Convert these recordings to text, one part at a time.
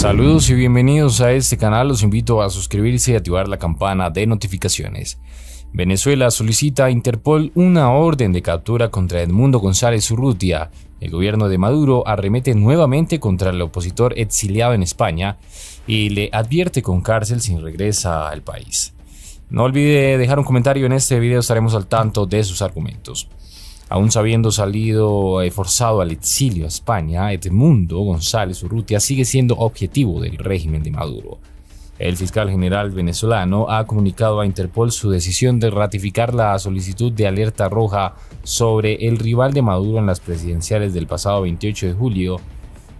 Saludos y bienvenidos a este canal, los invito a suscribirse y activar la campana de notificaciones. Venezuela solicita a Interpol una orden de captura contra Edmundo González Urrutia. El gobierno de Maduro arremete nuevamente contra el opositor exiliado en España y le advierte con cárcel si regresa al país. No olvide dejar un comentario en este video, estaremos al tanto de sus argumentos. Aún sabiendo salido eh, forzado al exilio a España, Edmundo González Urrutia sigue siendo objetivo del régimen de Maduro. El fiscal general venezolano ha comunicado a Interpol su decisión de ratificar la solicitud de alerta roja sobre el rival de Maduro en las presidenciales del pasado 28 de julio,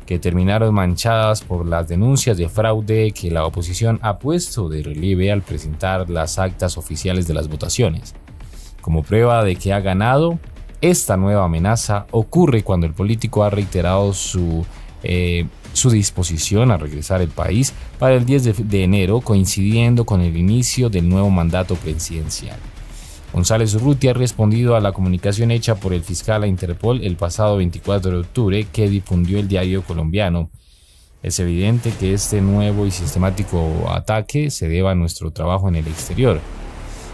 que terminaron manchadas por las denuncias de fraude que la oposición ha puesto de relieve al presentar las actas oficiales de las votaciones. Como prueba de que ha ganado, esta nueva amenaza ocurre cuando el político ha reiterado su, eh, disposición a regresar al país para el 10 de, enero, coincidiendo con el inicio del nuevo mandato presidencial. González Ruti ha respondido a la comunicación hecha por el fiscal a Interpol el pasado 24 de octubre que difundió el diario colombiano. Es evidente que este nuevo y sistemático ataque se debe a nuestro trabajo en el exterior,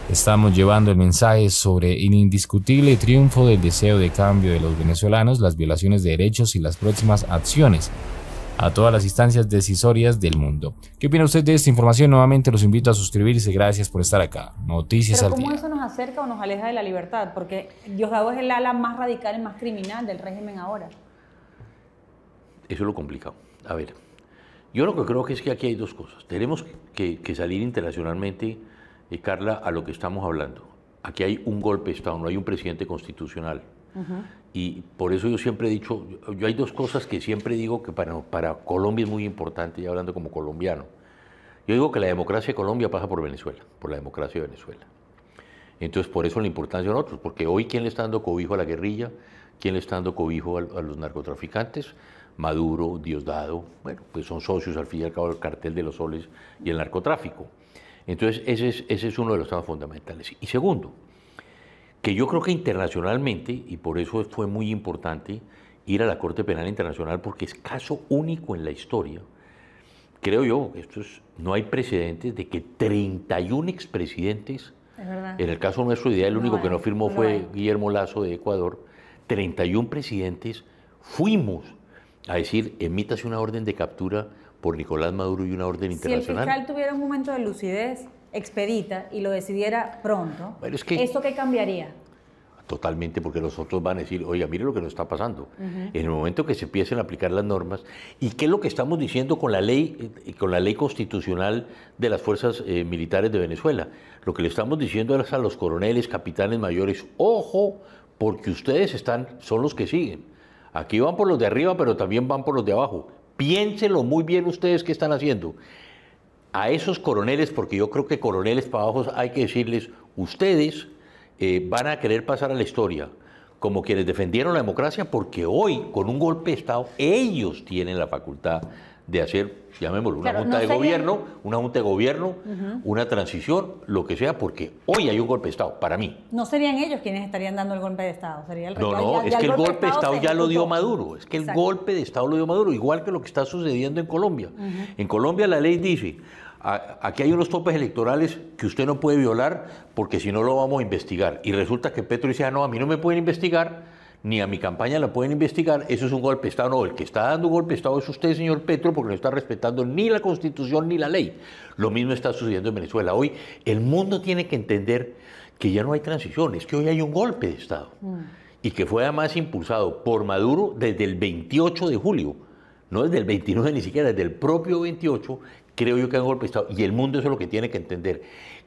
Estamos llevando el mensaje sobre el indiscutible triunfo del deseo de cambio de los venezolanos, las violaciones de derechos y las próximas acciones a todas las instancias decisorias del mundo. ¿Qué opina usted de esta información? Nuevamente los invito a suscribirse. Gracias por estar acá. Noticias ¿Pero Día. ¿Cómo eso nos acerca o nos aleja de la libertad? Porque Diosdado es el ala más radical y más criminal del régimen ahora. Eso es lo complicado. A ver, yo lo que creo que es que aquí hay dos cosas. Tenemos que salir internacionalmente y Carla, a lo que estamos hablando, aquí hay un golpe de Estado, no hay un presidente constitucional. Y por eso yo siempre he dicho, yo, hay dos cosas que siempre digo que para, para Colombia es muy importante, y hablando como colombiano. Yo digo que la democracia de Colombia pasa por Venezuela, por la democracia de Venezuela. Entonces, por eso la importancia de nosotros, porque hoy quién le está dando cobijo a la guerrilla, quién le está dando cobijo a, a los narcotraficantes, Maduro, Diosdado, bueno, pues son socios al fin y al cabo del cartel de los soles y el narcotráfico. Entonces, ese es, uno de los temas fundamentales. Y segundo, que yo creo que internacionalmente, y por eso fue muy importante ir a la Corte Penal Internacional, porque es caso único en la historia, creo yo, esto no hay precedentes de que 31 expresidentes, en el caso nuestro ideal, el único que no firmó fue Guillermo Lazo de Ecuador, 31 presidentes fuimos a decir, emítase una orden de captura por Nicolás Maduro y una orden internacional. Si el fiscal tuviera un momento de lucidez expedita y lo decidiera pronto, que, ¿esto qué cambiaría? Totalmente, porque los otros van a decir, oiga, mire lo que nos está pasando. En el momento que se empiecen a aplicar las normas, ¿y qué es lo que estamos diciendo con la ley, eh, con la ley constitucional de las fuerzas eh, militares de Venezuela? Lo que le estamos diciendo a los coroneles, capitanes mayores, ojo, porque ustedes están, son los que siguen. Aquí van por los de arriba, pero también van por los de abajo piénsenlo muy bien ustedes que están haciendo. A esos coroneles, porque yo creo que coroneles para abajo hay que decirles, ustedes eh, van a querer pasar a la historia como quienes defendieron la democracia, porque hoy, con un golpe de Estado, ellos tienen la facultad de hacer, llamémoslo, una junta de gobierno, una junta de gobierno, una transición, lo que sea, porque hoy hay un golpe de Estado, para mí. No serían ellos quienes estarían dando el golpe de Estado, sería el No, no, es que el golpe de Estado, ya lo dio Maduro, es que el golpe de Estado lo dio Maduro, igual que lo que está sucediendo en Colombia. En Colombia la ley dice, aquí hay unos topes electorales que usted no puede violar porque si no lo vamos a investigar. Y resulta que Petro dice, ah, no, a mí no me pueden investigar ni a mi campaña la pueden investigar, eso es un golpe de Estado. No, el que está dando un golpe de Estado es usted, señor Petro, porque no está respetando ni la Constitución ni la ley. Lo mismo está sucediendo en Venezuela. Hoy el mundo tiene que entender que ya no hay transición, es que hoy hay un golpe de Estado. Mm. Y que fue además impulsado por Maduro desde el 28 de julio, no desde el 29 ni siquiera, desde el propio 28, creo yo que hay un golpe de Estado. Y el mundo eso es lo que tiene que entender.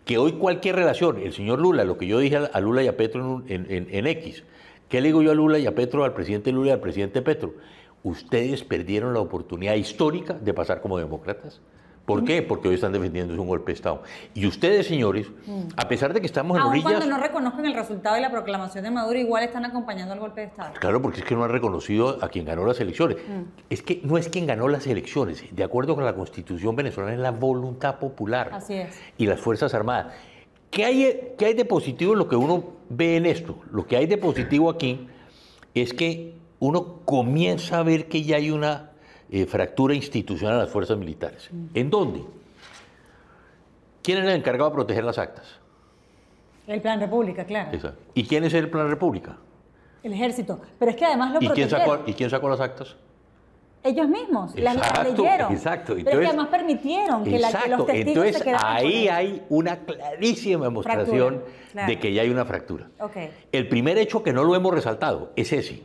Que hoy cualquier relación, el señor Lula, lo que yo dije a Lula y a Petro en, en X, ¿Qué le digo yo a Lula y a Petro, al presidente Lula y al presidente Petro? Ustedes perdieron la oportunidad histórica de pasar como demócratas. ¿Por qué? Porque hoy están defendiendo un golpe de Estado. Y ustedes, señores, mm. a pesar de que estamos en Aún orillas... cuando no reconozcan el resultado de la proclamación de Maduro, igual están acompañando al golpe de Estado. Claro, porque es que no han reconocido a quien ganó las elecciones. Mm. Es que no es quien ganó las elecciones. De acuerdo con la Constitución venezolana, es la voluntad popular. Así es. Y las Fuerzas Armadas. ¿Qué hay, qué hay de positivo en lo que uno ven esto, lo que hay de positivo aquí es que uno comienza a ver que ya hay una eh, fractura institucional en las fuerzas militares. ¿En dónde? ¿Quién es el encargado de proteger las actas? El Plan República, claro. ¿Y quién es el Plan República? El ejército. Pero es que además lo ¿Y quién sacó, ¿Y quién sacó las actas? ellos mismos, las, leyeron. Exacto. pero que además permitieron que, la, los testigos entonces, Ahí hay una clarísima demostración de que ya hay una fractura. El primer hecho que no lo hemos resaltado es ese,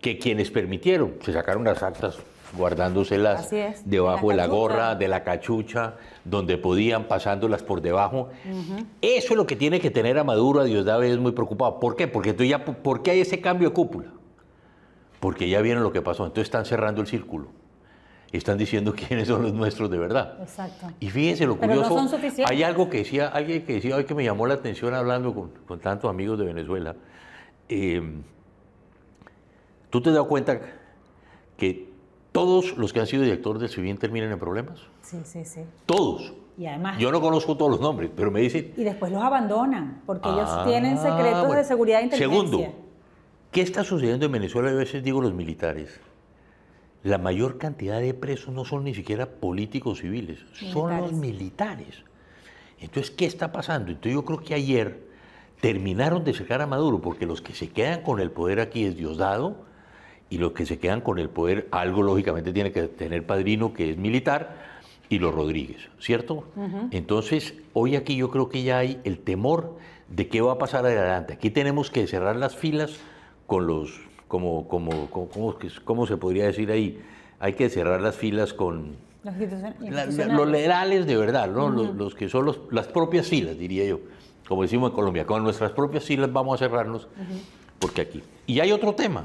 que quienes permitieron se sacaron las actas guardándoselas debajo de la, gorra, de la cachucha, donde podían pasándolas por debajo. Eso es lo que tiene que tener a Maduro, a Diosdado es muy preocupado. ¿Por qué? Porque tú ya, ¿por qué hay ese cambio de cúpula? porque ya vieron lo que pasó. Entonces están cerrando el círculo. Están diciendo quiénes son los nuestros de verdad. Exacto. Y fíjense lo curioso. No son hay algo que decía, alguien que decía hoy que me llamó la atención hablando con, tantos amigos de Venezuela. Eh, ¿Tú te has dado cuenta que todos los que han sido directores de bien terminan en problemas? Sí, sí, sí. Todos. Y además. Yo no conozco todos los nombres, pero me dicen. Y después los abandonan, porque ellos ah, tienen secretos de seguridad e inteligencia. Segundo, ¿Qué está sucediendo en Venezuela? A veces digo los militares. La mayor cantidad de presos no son ni siquiera políticos civiles, son los militares. Entonces, ¿qué está pasando? Entonces, yo creo que ayer terminaron de sacar a Maduro, porque los que se quedan con el poder aquí es Diosdado, y los que se quedan con el poder, algo lógicamente tiene que tener padrino que es militar, y los Rodríguez, ¿cierto? Entonces, hoy aquí yo creo que ya hay el temor de qué va a pasar adelante. Aquí tenemos que cerrar las filas con los, como, como, como, se podría decir ahí? Hay que cerrar las filas con... Los, legales de verdad, ¿no? los, que son los, las propias filas, diría yo. Como decimos en Colombia, con nuestras propias filas vamos a cerrarnos, porque aquí. Y hay otro tema,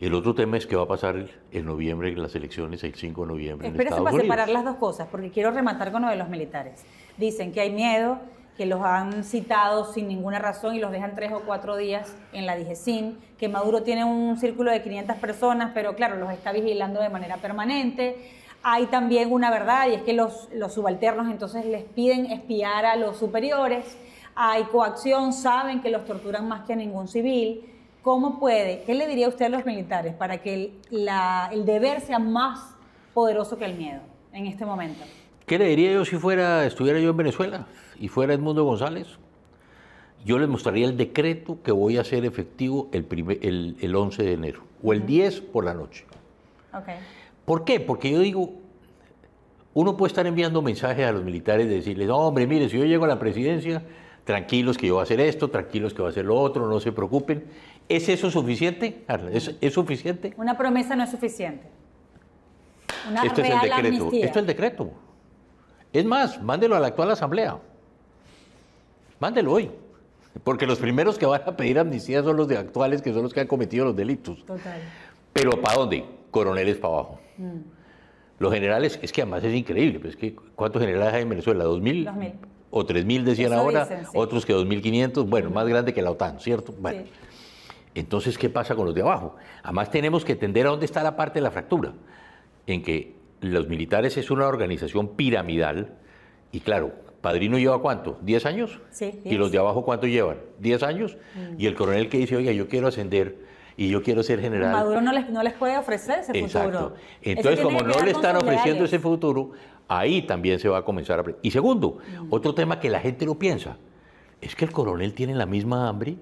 el otro tema es que va a pasar en noviembre las elecciones, el 5 de noviembre. Espérese en para separar las dos cosas, porque quiero rematar con lo de los militares. Dicen que hay miedo, que los han citado sin ninguna razón y los dejan tres o cuatro días en la DIGESIN, que Maduro tiene un círculo de 500 personas, pero claro, los está vigilando de manera permanente. Hay también una verdad y es que los, subalternos entonces les piden espiar a los superiores, hay coacción, saben que los torturan más que a ningún civil. ¿Cómo puede? ¿Qué le diría usted a los militares para que el deber sea más poderoso que el miedo en este momento? ¿Qué le diría yo si fuera, estuviera yo en Venezuela y fuera Edmundo González? Yo les mostraría el decreto que voy a hacer efectivo el, 11 de enero o el 10 por la noche. ¿Por qué? Porque yo digo, uno puede estar enviando mensajes a los militares de decirles, hombre, mire, si yo llego a la presidencia, tranquilos que yo voy a hacer esto, tranquilos que voy a hacer lo otro, no se preocupen. ¿Es eso suficiente, ¿Es, suficiente? Una promesa no es suficiente. Una este es el esto es el decreto. Es más, mándelo a la actual asamblea. Mándelo hoy. Porque los primeros que van a pedir amnistía son los de actuales, que son los que han cometido los delitos. Total. Pero ¿para dónde? Coroneles para abajo. Mm. Los generales, es que además es increíble, pues que ¿cuántos generales hay en Venezuela? ¿Dos mil? O tres mil decían ahora, otros que dos mil quinientos, bueno, más grande que la OTAN, ¿cierto? Bueno. Entonces, ¿qué pasa con los de abajo? Además tenemos que entender a dónde está la parte de la fractura, en que los militares es una organización piramidal y claro, Padrino lleva cuánto? ¿10 años? ¿Y los de abajo cuánto llevan? ¿10 años? Mm. Y el coronel que dice, oiga, yo quiero ascender y yo quiero ser general. Maduro no les, puede ofrecer ese futuro. Entonces, como no le están ofreciendo ese futuro, ahí también se va a comenzar a... Y segundo, mm. otro tema que la gente no piensa, es que el coronel tiene la misma hambre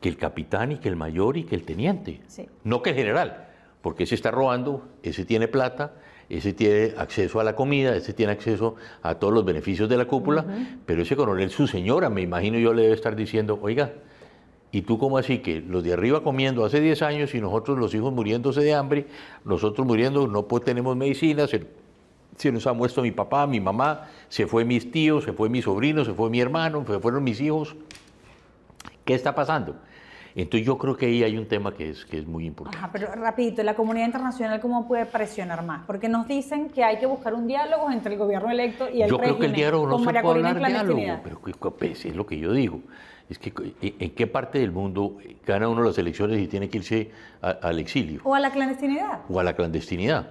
que el capitán y que el mayor y que el teniente. No que el general, porque ese está robando, ese tiene plata, ese tiene acceso a la comida, ese tiene acceso a todos los beneficios de la cúpula, pero ese coronel, su señora, me imagino yo le debe estar diciendo, oiga, ¿y tú cómo así que los de arriba comiendo hace 10 años y nosotros los hijos muriéndose de hambre, nosotros muriendo, no pues, tenemos medicina, se, nos ha muerto mi papá, mi mamá, se fue mis tíos, se fue mi sobrino, se fue mi hermano, se fueron mis hijos? ¿Qué está pasando? Entonces yo creo que ahí hay un tema que es, es muy importante. Ajá, pero rapidito, ¿la comunidad internacional cómo puede presionar más? Porque nos dicen que hay que buscar un diálogo entre el gobierno electo y el Yo creo que el diálogo no se puede hablar de diálogo, pero pues, es lo que yo digo. Es que en qué parte del mundo gana uno las elecciones y tiene que irse al exilio. O a la clandestinidad. O a la clandestinidad.